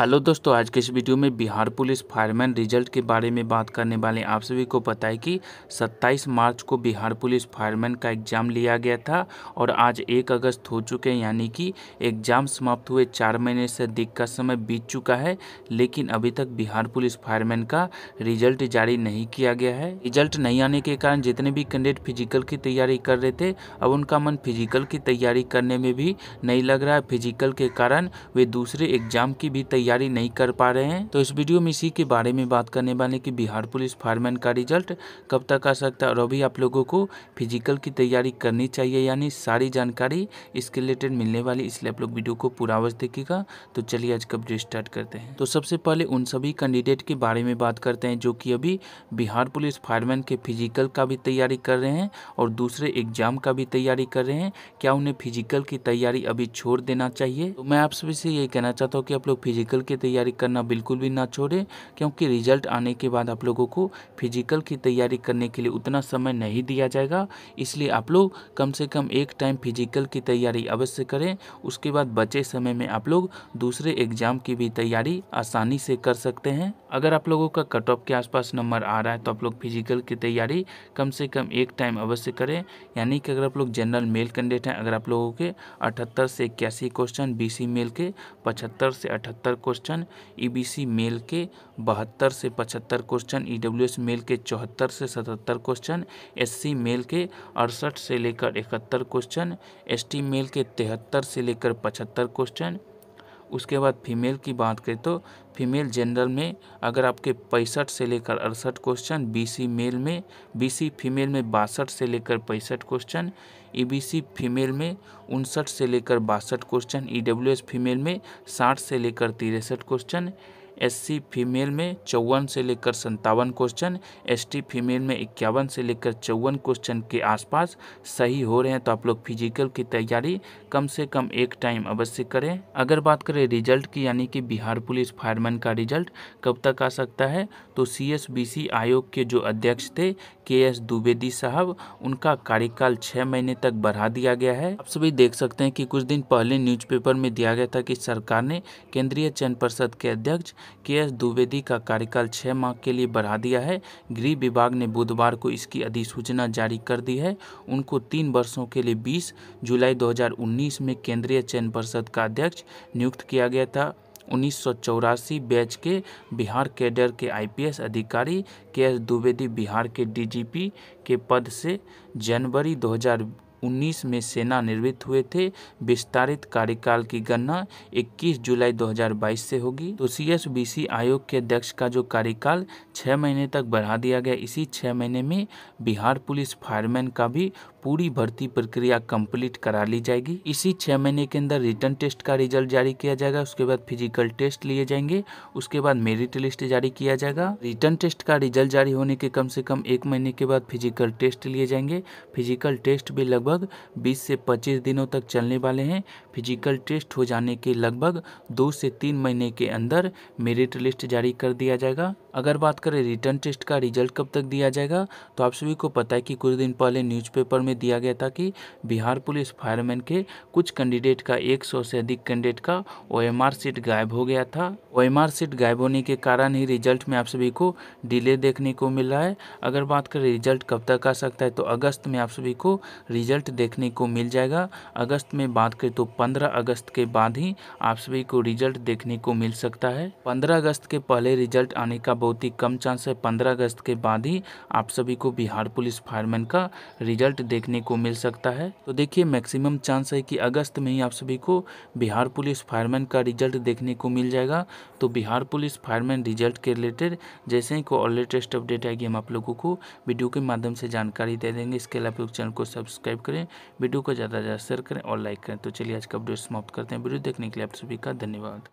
hello दोस्तों आज के इस वीडियो में बिहार पुलिस फायरमैन रिजल्ट के बारे में बात करने वाले आप सभी को पता है कि 27 मार्च को बिहार पुलिस फायरमैन का एग्ज़ाम लिया गया था और आज 1 अगस्त हो चुके हैं यानी कि एग्ज़ाम समाप्त हुए चार महीने से अधिक का समय बीत चुका है लेकिन अभी तक बिहार पुलिस फायरमैन का रिजल्ट जारी नहीं किया गया है रिजल्ट नहीं आने के कारण जितने भी कैंडिडेट फिजिकल की तैयारी कर रहे थे अब उनका मन फिजिकल की तैयारी करने में भी नहीं लग रहा है फिजिकल के कारण वे दूसरे एग्ज़ाम की भी तैयारी तैयारी नहीं कर पा रहे हैं तो इस वीडियो में इसी के बारे में बात करने वाले कि बिहार पुलिस फायरमैन का रिजल्ट कब तक आ सकता है और अभी आप लोगों को फिजिकल की तैयारी करनी चाहिए यानी सारी जानकारी इसके रिलेटेड मिलने वाली इसलिए आप लोग वीडियो को पूरा अवश्य देखेगा तो चलिए आज कब स्टार्ट करते हैं तो सबसे पहले उन सभी कैंडिडेट के बारे में बात करते हैं जो कि अभी बिहार पुलिस फायरमैन के फिजिकल का भी तैयारी कर रहे हैं और दूसरे एग्जाम का भी तैयारी कर रहे हैं क्या उन्हें फिजिकल की तैयारी अभी छोड़ देना चाहिए तो मैं आप सभी से ये कहना चाहता हूँ कि आप लोग फिजिकल फिजिकल की तैयारी करना बिल्कुल भी ना छोड़ें क्योंकि रिजल्ट आने के बाद आप लोगों को फिजिकल की तैयारी करने के लिए उतना समय नहीं दिया जाएगा इसलिए आप लोग कम से कम एक टाइम फिजिकल की तैयारी अवश्य करें उसके बाद बचे समय में आप लोग दूसरे एग्जाम की भी तैयारी आसानी से कर सकते हैं अगर आप लोगों का कट ऑफ के आसपास नंबर आ रहा है तो आप लोग फिजिकल की तैयारी कम से कम एक टाइम अवश्य करें यानी कि अगर आप लोग जनरल मेल कैंडिडेट हैं अगर आप लोगों के अठहत्तर से इक्यासी क्वेश्चन बीसी मेल के पचहत्तर से अठहत्तर क्वेश्चन ईबीसी e मेल के बहत्तर से पचहत्तर क्वेश्चन ईडब्ल्यूएस e मेल के चौहत्तर से सतहत्तर क्वेश्चन एससी मेल के अड़सठ से लेकर इकहत्तर क्वेश्चन एसटी मेल के तिहत्तर से लेकर पचहत्तर क्वेश्चन उसके बाद फीमेल की बात करें तो फीमेल जनरल में अगर आपके पैंसठ से लेकर अड़सठ क्वेश्चन बीसी मेल में बीसी फीमेल में बासठ से लेकर पैंसठ क्वेश्चन ईबीसी फीमेल में उनसठ से लेकर बासठ क्वेश्चन ईडब्ल्यूएस फीमेल में साठ से लेकर तिरसठ क्वेश्चन एससी फीमेल में चौवन से लेकर संतावन क्वेश्चन एसटी फीमेल में इक्यावन से लेकर चौवन क्वेश्चन के आसपास सही हो रहे हैं तो आप लोग फिजिकल की तैयारी कम से कम एक टाइम अवश्य करें अगर बात करें रिजल्ट की यानी कि बिहार पुलिस फायरमैन का रिजल्ट कब तक आ सकता है तो सी आयोग के जो अध्यक्ष थे के एस द्विवेदी साहब उनका कार्यकाल छः महीने तक बढ़ा दिया गया है आप सभी देख सकते हैं कि कुछ दिन पहले न्यूज़पेपर में दिया गया था कि सरकार ने केंद्रीय चयन परिषद के अध्यक्ष के एस द्विवेदी का कार्यकाल छः माह के लिए बढ़ा दिया है गृह विभाग ने बुधवार को इसकी अधिसूचना जारी कर दी है उनको तीन वर्षों के लिए 20 जुलाई 2019 में केंद्रीय चयन परिषद का अध्यक्ष नियुक्त किया गया था उन्नीस बैच के बिहार कैडर के आईपीएस अधिकारी के एस द्विवेदी बिहार के डीजीपी के पद से जनवरी 2019 में सेना निर्वृत्त हुए थे विस्तारित कार्यकाल की गणना 21 जुलाई 2022 से होगी तो सी आयोग के अध्यक्ष का जो कार्यकाल छः महीने तक बढ़ा दिया गया इसी छः महीने में बिहार पुलिस फायरमैन का भी पूरी भर्ती प्रक्रिया कंप्लीट करा ली जाएगी इसी छह महीने के अंदर रिटर्न टेस्ट का रिजल्ट जारी किया जाएगा उसके बाद फिजिकल टेस्ट लिए जाएंगे उसके बाद मेरिट लिस्ट जारी किया जाएगा रिटर्न टेस्ट का रिजल्ट जारी होने के कम से कम एक महीने के बाद फिजिकल टेस्ट लिए जाएंगे फिजिकल टेस्ट भी लगभग बीस से पच्चीस दिनों तक चलने वाले हैं फिजिकल टेस्ट हो जाने के लगभग दो से तीन महीने के अंदर मेरिट लिस्ट जारी कर दिया जाएगा अगर बात करें रिटर्न टेस्ट का रिजल्ट कब तक दिया जाएगा तो आप सभी को पता है कि कुछ दिन पहले न्यूज़पेपर में में दिया गया था कि बिहार पुलिस फायरमैन के कुछ कैंडिडेट का 100 से अधिक कैंडिडेट का ओएमआर सीट गायब हो गया था ओएमआर सीट गायब होने के कारण ही रिजल्ट में आप सभी को डिले देखने को मिल रहा है अगर बात करें रिजल्ट कब तक आ सकता है तो अगस्त में आप सभी को रिजल्ट देखने को मिल जाएगा अगस्त में बात करें तो पंद्रह अगस्त के बाद ही आप सभी को रिजल्ट देखने को मिल सकता है पंद्रह अगस्त के पहले रिजल्ट आने का बहुत ही कम चांस है पंद्रह अगस्त के बाद ही आप सभी को बिहार पुलिस फायरमैन का रिजल्ट देख देखने को मिल सकता है तो देखिए मैक्सिमम चांस है कि अगस्त में ही आप सभी को बिहार पुलिस फायरमैन का रिजल्ट देखने को मिल जाएगा तो बिहार पुलिस फायरमैन रिजल्ट के रिलेटेड जैसे ही कोई और लेटेस्ट अपडेट आएगी हम आप लोगों को वीडियो के माध्यम से जानकारी दे देंगे इसके अलावा आप लोग चैनल को सब्सक्राइब करें वीडियो को ज़्यादा से ज़्यादा शेयर करें और लाइक करें तो चलिए आज का अपडेट समाप्त करते हैं वीडियो देखने के लिए आप सभी का धन्यवाद